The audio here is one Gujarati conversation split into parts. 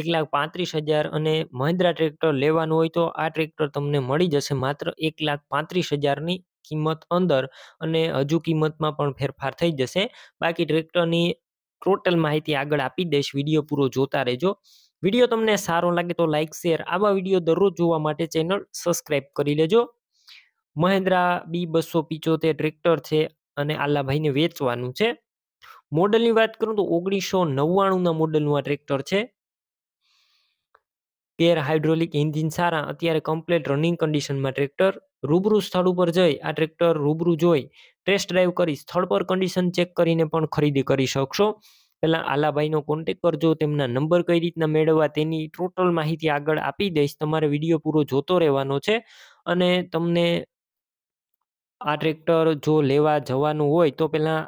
એક લાખ પાંત્રીસ હજાર અને મહિન્દ્રા ટ્રેક્ટર લેવાનું હોય તો આ ટ્રેક્ટર તમને મળી જશે માત્ર એક લાખ પાંત્રીસ હજારની કિંમત અંદર અને હજુ કિંમતમાં પણ ફેરફાર થઈ જશે બાકી ટ્રેક્ટરની ટોટલ માહિતી આગળ આપી દઈશ વિડીયો પૂરો જોતા રહેજો વિડીયો તમને સારો લાગે તો લાઇક શેર આવા વિડીયો દરરોજ જોવા માટે ચેનલ સબસ્ક્રાઈબ કરી લેજો મહેન્દ્રા બી બસો પિચોતેર ટ્રેક્ટર છે અને આલ્લાભાઈને વેચવાનું છે મોડલની વાત કરું તો ઓગણીસો નવ્વાણુંના મોડલનું આ ટ્રેક્ટર છે તેર હાઇડ્રોલિક ઇન્જિન સારા અત્યારે કમ્પ્લેટ રનિંગ કન્ડિશનમાં ટ્રેક્ટર રૂબરૂ સ્થળ ઉપર જઈ આ ટ્રેક્ટર રૂબરૂ જોઈ ટેસ્ટ ડ્રાઈવ કરી સ્થળ પર કન્ડિશન ચેક કરીને પણ ખરીદી કરી શકશો પહેલાં આલાભાઈનો કોન્ટેક કરજો તેમના નંબર કઈ રીતના મેળવવા તેની ટોટલ માહિતી આગળ આપી દઈશ તમારે વિડીયો પૂરો જોતો રહેવાનો છે અને તમને આ ટ્રેક્ટર જો લેવા જવાનું હોય તો પહેલાં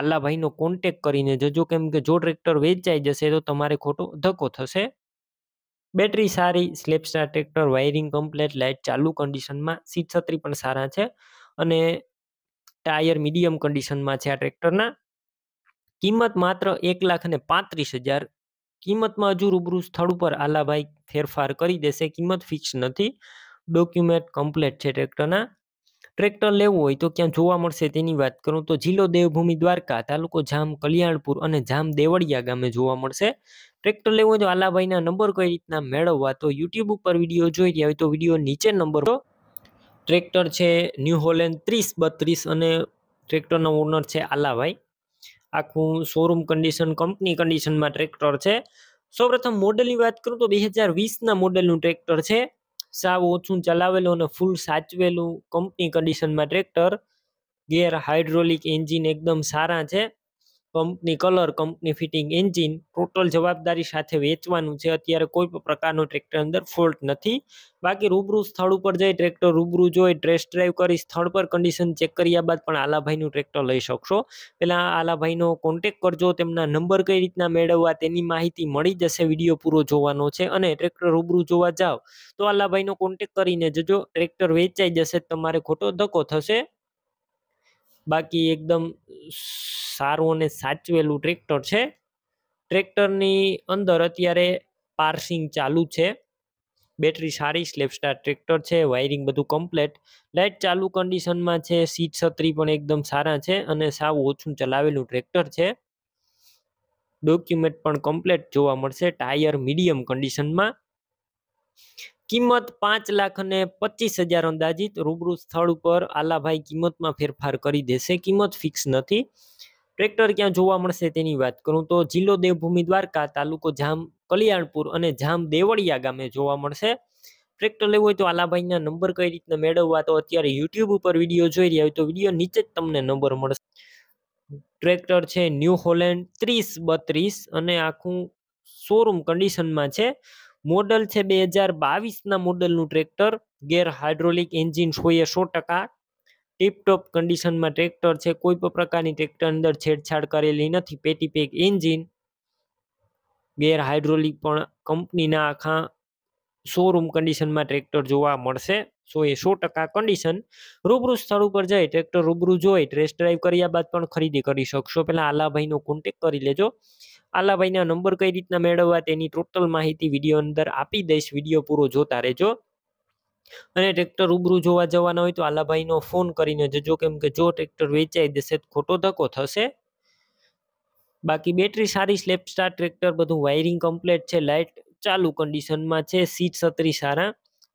આલાભાઈનો કોન્ટેક કરીને જજો કેમ કે જો ટ્રેક્ટર વેચાઈ જશે તો તમારે ખોટો ધક્કો થશે બેટરી સારી સ્લેપસ્ટાર ટ્રેક્ટર વાયરિંગ કમ્પ્લેટ લાઇટ ચાલુ કન્ડિશનમાં સીટ છત્રી પણ સારા છે અને ટાયર મીડિયમ કન્ડિશનમાં છે આ ટ્રેક્ટરના કિંમત માત્ર એક લાખ અને પાંત્રીસ હજાર કિંમતમાં હજુ રૂબરૂ સ્થળ ઉપર આલાભાઈ ફેરફાર કરી દેશે કિંમત ફિક્સ નથી ડોક્યુમેન્ટ કમ્પ્લેટ છે ટ્રેક્ટરના ટ્રેક્ટર લેવું હોય તો ક્યાં જોવા મળશે તેની વાત કરું તો જિલ્લો દેવભૂમિ દ્વારકા તાલુકો જામ કલ્યાણપુર અને જામ દેવળિયા ગામે જોવા મળશે ટ્રેક્ટર લેવું હોય તો આલાભાઈના નંબર કઈ રીતના મેળવવા તો યુટ્યુબ ઉપર વિડીયો જોઈ રહ્યા હોય તો વિડીયો નીચે નંબર ટ્રેક્ટર છે ન્યૂ હોલેન્ડ ત્રીસ બત્રીસ અને ટ્રેક્ટરનો ઓનર છે આલાભાઈ આખું શોરૂમ કન્ડિશન કંપની કન્ડિશનમાં ટ્રેક્ટર છે સૌપ્રથમ મોડલની વાત કરું તો બે હજાર વીસના મોડલનું ટ્રેક્ટર છે સાવ ઓછું ચલાવેલું અને ફૂલ સાચવેલું કંપની કન્ડિશનમાં ટ્રેક્ટર ગેર હાઇડ્રોલિક એન્જિન એકદમ સારા છે company colour company fitting engine total જવાબદારી સાથે વેચવાનું છે અત્યારે કોઈ પણ પ્રકારનો ટ્રેક્ટર અંદર ફોલ્ટ નથી બાકી રૂબરૂ સ્થળ ઉપર જઈ ટ્રેક્ટર રૂબરૂ જોઈ ડ્રેસ ડ્રાઈવ કરી સ્થળ પર કન્ડિશન ચેક કર્યા બાદ પણ આલાભાઈનું ટ્રેક્ટર લઈ શકશો પહેલાં આલાભાઈનો કોન્ટેક કરજો તેમના નંબર કઈ રીતના મેળવવા તેની માહિતી મળી જશે વિડીયો પૂરો જોવાનો છે અને ટ્રેક્ટર રૂબરૂ જોવા જાઓ તો આલાભાઈનો કોન્ટેક કરીને જજો ટ્રેક્ટર વેચાઈ જશે તમારે ખોટો ધક્કો થશે બાકી એકદમ સારું અને સાચવેલું ટ્રેક્ટર છે ટ્રેક્ટરની અંદર અત્યારે પાર્સિંગ ચાલુ છે બેટરી સારી સ્લેપસ્ટાર ટ્રેક્ટર છે વાયરિંગ બધું કમ્પ્લેટ લાઇટ ચાલુ કન્ડિશનમાં છે સીટ છત્રી પણ એકદમ સારા છે અને સાવ ઓછું ચલાવેલું ટ્રેક્ટર છે ડોક્યુમેન્ટ પણ કમ્પ્લેટ જોવા મળશે ટાયર મીડિયમ કન્ડિશનમાં કિંમત પાંચ લાખ અને પચીસ હજાર અંદાજિત રૂબરૂ સ્થળ ઉપર આલાભાઈ કિંમતમાં ફેરફાર કરી દેશે કિંમત ફિક્સ નથી ટ્રેક્ટર ક્યાં જોવા મળશે તેની વાત કરું તો જિલ્લો દેવભૂમિ દ્વારકા તાલુકો જામ કલ્યાણપુર અને જામ દેવળિયા ગામે જોવા મળશે ટ્રેક્ટર લેવું હોય તો આલાભાઈના નંબર કઈ રીતના મેળવવા તો અત્યારે યુટ્યુબ ઉપર વિડીયો જોઈ રહ્યા હોય તો વિડીયો નીચે જ તમને નંબર મળશે ટ્રેક્ટર છે ન્યૂ હોલેન્ડ ત્રીસ બત્રીસ અને આખું શોરૂમ કન્ડિશનમાં છે મોડલ છે બે હજાર બાવીસના મોડલનું ટ્રેક્ટર ગેર હાઇડ્રોલિક એન્જિન સોએ સો ટકા ટીપટોપ કન્ડિશનમાં ટ્રેક્ટર છે કોઈ પણ પ્રકારની ટ્રેક્ટર અંદર છેડછાડ કરેલી નથી પેટીપેક એન્જિન ગેર હાઇડ્રોલિક પણ કંપનીના આખા શોરૂમ કન્ડિશનમાં ટ્રેક્ટર જોવા મળશે સો એ સો ટકા કન્ડિશન રૂબરૂ સ્થળ ઉપર જઈ ટ્રેક્ટર રૂબરૂ જોઈ ટેસ્ટ ડ્રાઈવ કર્યા બાદ પણ ખરીદી કરી શકશો પહેલાં આલાભાઈનો કોન્ટેક કરી લેજો આલાભાઈના નંબર કઈ રીતના મેળવવા તેની ટોટલ માહિતી વિડીયો અંદર આપી દઈશ વિડીયો પૂરો જોતા રહેજો અને ટ્રેક્ટર રૂબરૂ જોવા જવાના હોય તો આલાભાઈનો ફોન કરીને જજો કેમ કે જો ટ્રેક્ટર વેચાઈ દેશે ખોટો ધક્કો થશે બાકી બેટરી સારી સ્લેપ સ્ટાર ટ્રેક્ટર બધું વાયરિંગ કમ્પ્લીટ છે લાઇટ ચાલુ કન્ડિશનમાં છે સીટ સત્રી સારા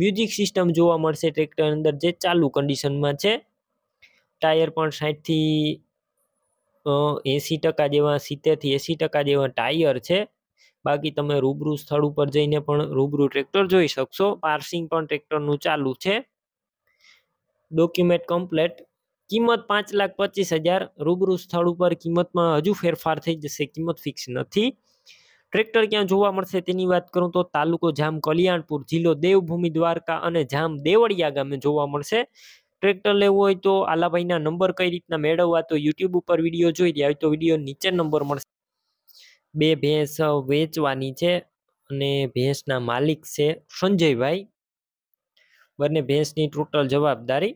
મ્યુઝિક સિસ્ટમ જોવા મળશે ટ્રેક્ટર અંદર જે ચાલુ કન્ડિશનમાં છે ટાયર પણ સાઠથી એંસી ટકા જેવા સિત્તેરથી એંસી ટકા જેવા ટાયર છે બાકી તમે રૂબરૂ સ્થળ ઉપર જઈને પણ રૂબરૂ ટ્રેક્ટર જોઈ શકશો પાર્સિંગ પણ ટ્રેક્ટરનું ચાલુ છે ડોક્યુમેન્ટ કમ્પ્લેટ કિંમત પાંચ લાખ પચીસ હજાર રૂબરૂ સ્થળ ઉપર કિંમતમાં હજુ ફેરફાર થઈ જશે કિંમત ફિક્સ નથી ટ્રેક્ટર ક્યાં જોવા મળશે તેની વાત કરું તો તાલુકો જામ કલ્યાણપુર જિલ્લો દેવભૂમિ દ્વારકા અને જામ દેવળિયા ગામે જોવા મળશે ટ્રેક્ટર લેવું હોય તો આલાભાઈના નંબર કઈ રીતના મેળવવા તો યુટ્યુબ ઉપર વિડીયો જોઈ રહ્યા હોય તો વિડીયો નીચે નંબર મળશે બે ભેંસ વેચવાની છે અને ભેંસના માલિક છે સંજયભાઈ બંને ભેંસની ટોટલ જવાબદારી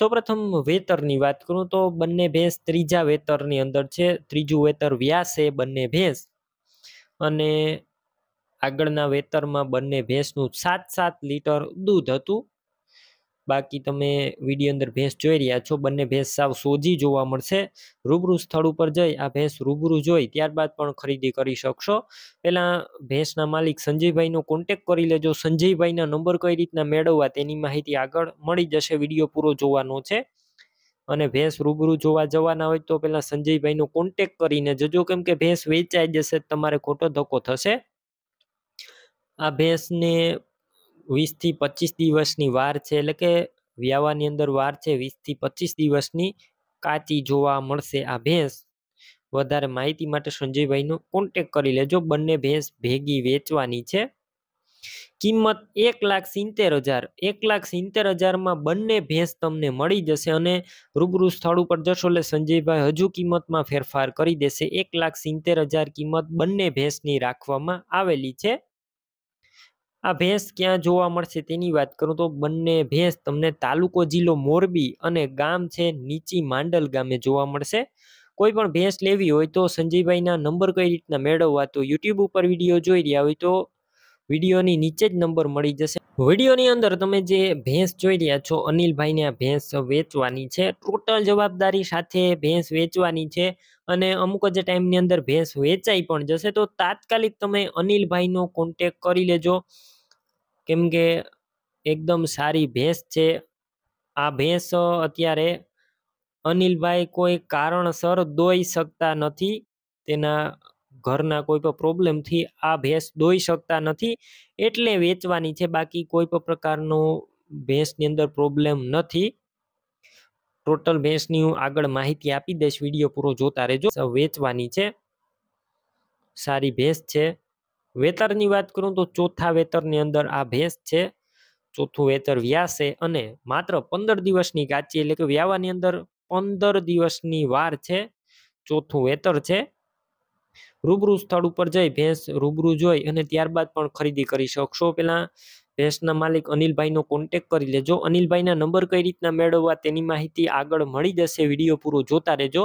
સૌપ્રથમ વેતરની વાત કરું તો બંને ભેંસ ત્રીજા વેતરની અંદર છે ત્રીજું વેતર છે બંને ભેંસ અને આગળના વેતરમાં બંને ભેંસનું સાત સાત લીટર દૂધ હતું બાકી તમે વિડીયો અંદર ભેંસ જોઈ રહ્યા છો બંને ભેંસ સાવ સોજી જોવા મળશે રૂબરૂ સ્થળ ઉપર જઈ આ ભેંસ રૂબરૂ જોઈ ત્યારબાદ પણ ખરીદી કરી શકશો પહેલાં ભેંસના માલિક સંજયભાઈનો કોન્ટેક કરી લેજો સંજયભાઈના નંબર કઈ રીતના મેળવવા તેની માહિતી આગળ મળી જશે વિડીયો પૂરો જોવાનો છે અને ભેંસ રૂબરૂ જોવા જવાના હોય તો પહેલાં સંજયભાઈનો કોન્ટેક કરીને જજો કેમ કે ભેંસ વેચાઈ જશે તમારે ખોટો ધક્કો થશે આ ભેંસને વીસથી પચીસ દિવસની વાર છે એટલે કે વ્યાવાની અંદર વાર છે વીસથી પચીસ દિવસની કાચી જોવા મળશે આ ભેંસ વધારે માહિતી માટે સંજયભાઈનો કોન્ટેક કરી લેજો બંને ભેંસ ભેગી વેચવાની છે કિંમત એક લાખ સિત્તેર હજાર એક લાખ સિત્તેર હજારમાં બંને ભેંસ તમને મળી જશે અને રૂબરૂ સ્થળ ઉપર જશો એટલે સંજયભાઈ હજુ કિંમતમાં ફેરફાર કરી દેશે એક લાખ સિત્તેર હજાર કિંમત બંને ભેંસની રાખવામાં આવેલી છે આ ભેંસ ક્યાં જોવા મળશે તેની વાત કરું તો બંને ભેંસ તમને તાલુકો જિલ્લો મોરબી અને ગામ છે નીચી માંડલ ગામે જોવા મળશે કોઈ પણ ભેંસ લેવી હોય તો સંજયભાઈના નંબર કઈ રીતના મેળવવા તો યુટ્યુબ ઉપર વિડીયો જોઈ રહ્યા હોય તો વિડીયોની નીચે જ નંબર મળી જશે વિડીયોની અંદર તમે જે ભેંસ જોઈ રહ્યા છો અનિલભાઈને આ ભેંસ વેચવાની છે ટોટલ જવાબદારી સાથે ભેંસ વેચવાની છે અને અમુક જ ટાઈમની અંદર ભેંસ વેચાઈ પણ જશે તો તાત્કાલિક તમે અનિલભાઈનો કોન્ટેક કરી લેજો કેમ કે એકદમ સારી ભેંસ છે આ ભેંસ અત્યારે અનિલભાઈ કોઈ કારણસર દોઈ શકતા નથી તેના ઘરના કોઈ પણ પ્રોબ્લેમથી આ ભેંસ દોઈ શકતા નથી એટલે વેચવાની છે બાકી કોઈ પણ પ્રકારનો ભેંસની અંદર પ્રોબ્લેમ નથી ટોટલ ભેંસની હું આગળ માહિતી આપી દઈશ વિડીયો પૂરો જોતા રહેજો વેચવાની છે સારી ભેંસ છે વેતરની વાત કરું તો ચોથા વેતરની અંદર આ ભેંસ છે ચોથું વેતર વ્યાસે અને માત્ર પંદર દિવસની કાચી એટલે કે વ્યાવાની અંદર પંદર દિવસની વાર છે ચોથું વેતર છે રૂબરૂ સ્થળ ઉપર જઈ ભેંસ રૂબરૂ જોઈ અને ત્યારબાદ પણ ખરીદી કરી શકશો પહેલાં ભેંસના માલિક અનિલભાઈનો કોન્ટેક કરી લેજો અનિલભાઈના નંબર કઈ રીતના મેળવવા તેની માહિતી આગળ મળી જશે વિડીયો પૂરો જોતા રહેજો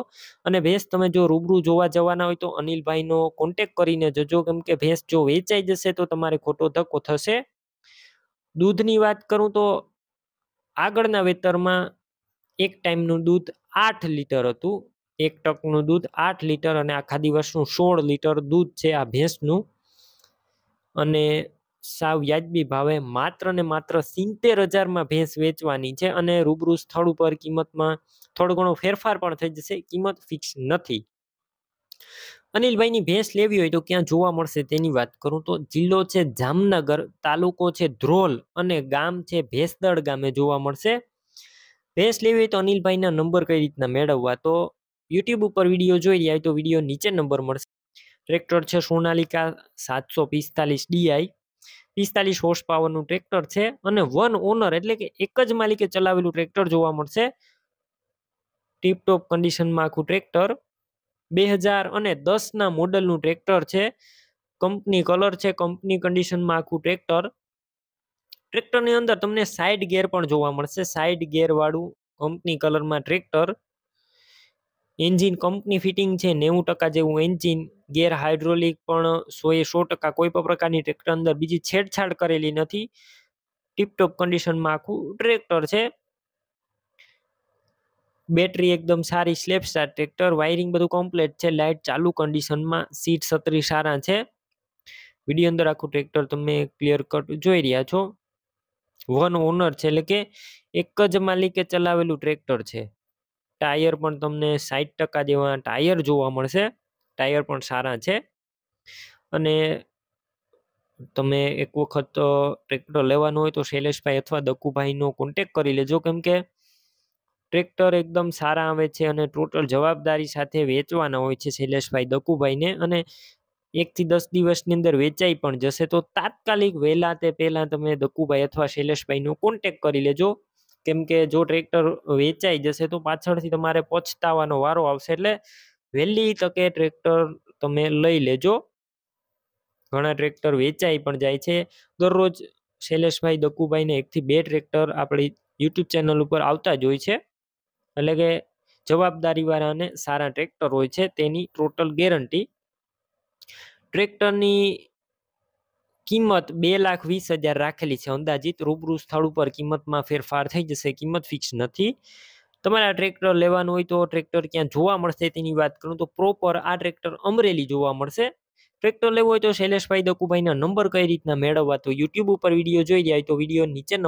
અને ભેંસ તમે જો રૂબરૂ જોવા જવાના હોય તો અનિલભાઈનો કોન્ટેક કરીને જજો કેમ કે ભેંસ જો વેચાઈ જશે તો તમારે ખોટો ધક્કો થશે દૂધની વાત કરું તો આગળના વેતરમાં એક ટાઈમનું દૂધ આઠ લીટર હતું એક ટકનું દૂધ આઠ લીટર અને આખા દિવસનું સોળ લીટર દૂધ છે આ ભેંસનું અને સાવ વ્યાજબી ભાવે માત્ર ને માત્ર સિત્તેર હજારમાં ભેંસ વેચવાની છે અને રૂબરૂ સ્થળ ઉપર કિંમતમાં થોડો ઘણો ફેરફાર પણ થઈ જશે કિંમત ફિક્સ નથી અનિલભાઈની ભેંસ લેવી હોય તો ક્યાં જોવા મળશે તેની વાત કરું તો જિલ્લો છે જામનગર તાલુકો છે ધ્રોલ અને ગામ છે ભેંસદળ ગામે જોવા મળશે ભેંસ લેવી હોય તો અનિલભાઈના નંબર કઈ રીતના મેળવવા તો યુટ્યુબ ઉપર વિડીયો જોઈ રહ્યા હોય તો વિડીયો નીચે નંબર મળશે ટ્રેક્ટર છે સોનાલિકા સાતસો પિસ્તાલીસ ડીઆઈ પિસ્તાલીસ હોર્સ પાવરનું ટ્રેક્ટર છે અને વન ઓનર એટલે કે એક જ માલિકે ચલાવેલું ટ્રેક્ટર જોવા મળશે ટીપટોપ કન્ડિશનમાં આખું ટ્રેક્ટર બે હજાર અને દસના મોડલનું ટ્રેક્ટર છે કંપની કલર છે કંપની કન્ડિશનમાં આખું ટ્રેક્ટર ટ્રેક્ટરની અંદર તમને સાઇડ ગેર પણ જોવા મળશે સાઇડ ગેરવાળું કંપની કલરમાં ટ્રેક્ટર એન્જિન કંપની ફિટિંગ છે નેવું ટકા જેવું એન્જિન ગેર હાઇડ્રોલિક પણ સોએ સો ટકા કોઈ પણ પ્રકારની ટ્રેક્ટર અંદર બીજી છેડછાડ કરેલી નથી ટીપટોપ કન્ડિશનમાં આખું ટ્રેક્ટર છે બેટરી એકદમ સારી સ્લેપ સ્ટાર ટ્રેક્ટર વાયરિંગ બધું કમ્પ્લીટ છે લાઇટ ચાલુ કન્ડિશનમાં સીટ સત્રી સારા છે વિડીયો અંદર આખું ટ્રેક્ટર તમે ક્લિયર કટ જોઈ રહ્યા છો વન ઓનર છે એટલે કે એક જ માલિકે ચલાવેલું ટ્રેક્ટર છે ટાયર પણ તમને સાઠ ટકા જેવા ટાયર જોવા મળશે ટાયર પણ સારા છે અને તમે એક વખત ટ્રેક્ટર લેવાનું હોય તો શૈલેષભાઈ અથવા દક્કુભાઈનો કોન્ટેક કરી લેજો કેમ કે ટ્રેક્ટર એકદમ સારા આવે છે અને ટોટલ જવાબદારી સાથે વેચવાના હોય છે શૈલેષભાઈ દક્કુભાઈને અને એકથી દસ દિવસની અંદર વેચાઈ પણ જશે તો તાત્કાલિક વહેલા તે પહેલાં તમે દક્કુભાઈ અથવા શૈલેષભાઈનો કોન્ટેક કરી લેજો કેમ કે જો ટ્રેક્ટર વેચાઈ જશે તો પાછળથી તમારે પછતાવાનો વારો આવશે એટલે વહેલી તકે ટ્રેક્ટર તમે લઈ લેજો ઘણા ટ્રેક્ટર વેચાઈ પણ જાય છે દરરોજ શૈલેષભાઈ દક્કુભાઈને એકથી બે ટ્રેક્ટર આપણી યુટ્યુબ ચેનલ ઉપર આવતા જ હોય છે એટલે કે જવાબદારીવાળાને સારા ટ્રેક્ટર હોય છે તેની ટોટલ ગેરંટી ટ્રેક્ટરની કિંમત બે લાખ વીસ હજાર રાખેલી છે અંદાજિત રૂબરૂ સ્થળ ઉપર કિંમતમાં ફેરફાર થઈ જશે કિંમત ફિક્સ નથી તમારે આ ટ્રેક્ટર લેવાનું હોય તો ટ્રેક્ટર ક્યાં જોવા મળશે તેની વાત કરું તો પ્રોપર આ ટ્રેક્ટર અમરેલી જોવા મળશે ટ્રેક્ટર લેવું હોય તો શૈલેષભાઈ દકુભાઈના નંબર કઈ રીતના મેળવવા તો યુટ્યુબ ઉપર વિડીયો જોઈ જાય તો વિડીયો નીચે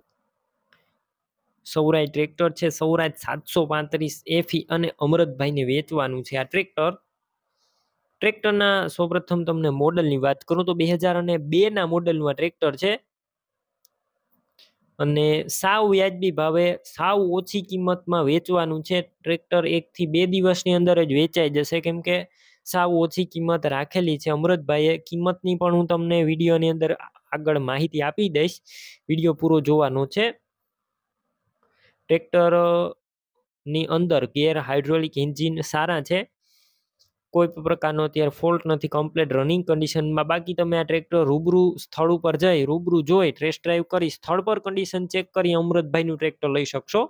સૌરાજ ટ્રેક્ટર છે સૌરાજ સાતસો પાંત્રીસ એફી અને અમરતભાઈને વેચવાનું છે આ ટ્રેક્ટર ટ્રેક્ટરના સૌપ્રથમ તમને મોડલની વાત કરું તો બે હજાર અને બેના મોડલમાં ટ્રેક્ટર છે અને સાવ વ્યાજબી ભાવે સાવ ઓછી કિંમતમાં વેચવાનું છે ટ્રેક્ટર એકથી બે દિવસની અંદર જ વેચાઈ જશે કેમ કે સાવ ઓછી કિંમત રાખેલી છે અમૃતભાઈએ કિંમતની પણ હું તમને વિડીયોની અંદર આગળ માહિતી આપી દઈશ વિડીયો પૂરો જોવાનો છે ટ્રેક્ટરની અંદર ગેર હાઇડ્રોલિક એન્જિન સારા છે કોઈ પ્રકારનો અત્યારે ફોલ્ટ નથી કમ્પ્લેટ રનિંગ કન્ડિશનમાં બાકી તમે આ ટ્રેક્ટર રૂબરૂ સ્થળ ઉપર જઈ રૂબરૂ જોઈ ટ્રેસ ડ્રાઈવ કરી સ્થળ પર કન્ડિશન ચેક કરી અમૃતભાઈનું ટ્રેક્ટર લઈ શકશો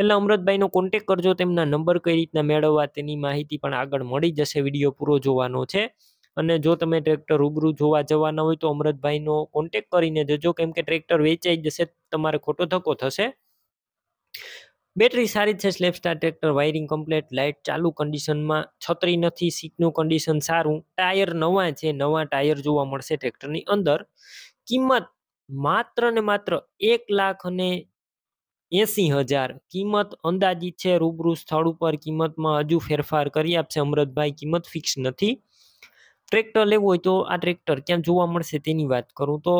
એટલે અમૃતભાઈનો કોન્ટેક કરજો તેમના નંબર કઈ રીતના મેળવવા તેની માહિતી પણ આગળ મળી જશે વિડીયો પૂરો જોવાનો છે અને જો તમે ટ્રેક્ટર રૂબરૂ જોવા જવાના હોય તો અમૃતભાઈનો કોન્ટેક કરીને જજો કેમ કે ટ્રેક્ટર વેચાઈ જશે તમારે ખોટો ધક્કો થશે બેટરી સારી છે સ્લેપ સ્ટાર ટ્રેક્ટર વાયરિંગ કમ્પ્લેટ લાઇટ ચાલુ કન્ડિશનમાં છત્રી નથી સીટનું કન્ડિશન સારું ટાયર નવા છે નવા ટાયર જોવા મળશે ટ્રેક્ટરની અંદર કિંમત માત્ર ને માત્ર એક લાખ અને એસી હજાર કિંમત અંદાજિત છે રૂબરૂ સ્થળ ઉપર કિંમતમાં હજુ ફેરફાર કરી આપશે અમૃતભાઈ કિંમત ફિક્સ નથી ટ્રેક્ટર લેવું હોય તો આ ટ્રેક્ટર ક્યાં જોવા મળશે તેની વાત કરું તો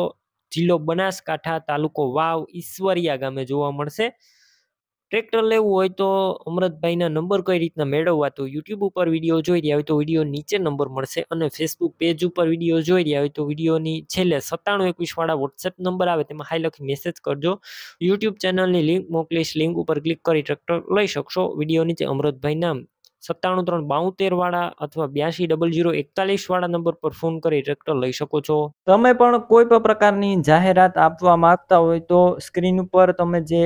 જિલ્લો બનાસકાંઠા તાલુકો વાવ ઈશ્વરિયા ગામે જોવા મળશે ટ્રેક્ટર લેવું હોય તો અમૃતભાઈના નંબર કઈ રીતના મેળવવા તો યુટ્યુબ ઉપર વિડીયો જોઈ રહ્યા હોય તો વિડીયો નીચે નંબર મળશે અને ફેસબુક પેજ ઉપર વિડીયો જોઈ રહ્યા હોય તો વિડીયોની છેલ્લે સત્તાણું એકવીસવાળા વોટ્સએપ નંબર આવે તેમાં હાઈ લખી મેસેજ કરજો યુટ્યુબ ચેનલની લિંક મોકલીશ લિંક ઉપર ક્લિક કરી ટ્રેક્ટર લઈ શકશો વિડીયો નીચે અમૃતભાઈના સત્તાણું ત્રણ બાઉતેર વાળા અથવા બ્યાસી ડબલ જીરો એકતાલીસ વાળા નંબર પર ફોન કરી ટ્રેક્ટર લઈ શકો છો તમે પણ કોઈ પણ પ્રકારની જાહેરાત આપવા માંગતા હોય તો સ્ક્રીન ઉપર તમે જે